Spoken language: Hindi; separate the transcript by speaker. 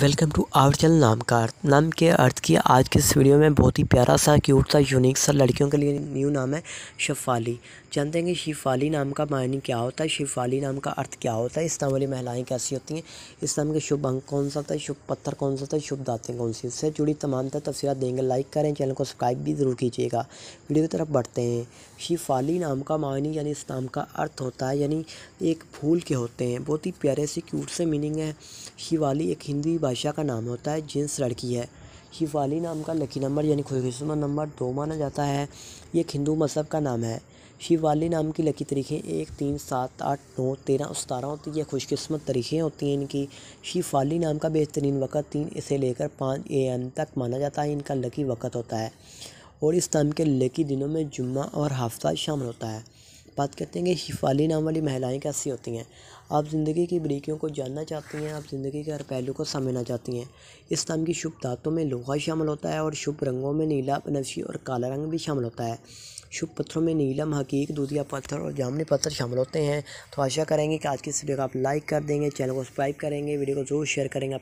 Speaker 1: वेलकम टू आवर चैनल नाम का अर्थ नाम के अर्थ की आज के इस वीडियो में बहुत ही प्यारा सा क्यूट सा यूनिक सा लड़कियों के लिए न्यू नाम है शिफाली जानते हैं कि शिफाली नाम का मायने क्या होता है शिफाली नाम का अर्थ क्या होता है इस नाम वाली महिलाएँ कैसी होती हैं इस नाम के शुभ अंक कौन सा था शुभ पत्थर कौन सा था शुभ दातें कौन सी उससे जुड़ी तमाम तरह तफसीत देंगे लाइक करें चैनल को सब्सक्राइब भी ज़रूर कीजिएगा वीडियो की तरफ बढ़ते हैं शिफाली नाम का मायने यानी इस नाम का अर्थ होता है यानी एक फूल के होते हैं बहुत ही प्यारे से क्यूट से मीनिंग है शिवाली एक हिंदी बादशाह का नाम होता है जिन्स लड़की है शिवाली नाम का लकी नंबर यानी खुशकिस्मत नंबर दो माना जाता है ये एक हिंदू मज़हब का नाम है शिवाली नाम की लकी तरीक़ें एक तीन सात आठ नौ तेरह सतारह होती है खुशकिस्मत तरीक़ें होती हैं इनकी शिवाली नाम का बेहतरीन वक़्त तीन इसे लेकर पाँच ए एम तक माना जाता है इनका लकी वक़्त होता है और इस नाम के लकी दिनों में जुम्मा और हफ्ता शामिल होता है बात करते हैं कि शिफाली नाम वाली महिलाएं कैसी होती हैं आप ज़िंदगी की बरीकियों को जानना चाहती हैं आप ज़िंदगी के हर पहलू को समझना चाहती हैं इस नाम की शुभ धातों में लोहा शामिल होता है और शुभ रंगों में नीला बनफशी और काला रंग भी शामिल होता है शुभ पत्थरों में नीलम हकीक दूधिया पत्थर और जामनी पत्थर शामिल होते हैं तो आशा करेंगे कि आज की इस वीडियो को आप लाइक कर देंगे चैनल को सब्सक्राइब करेंगे वीडियो को ज़रूर शेयर करेंगे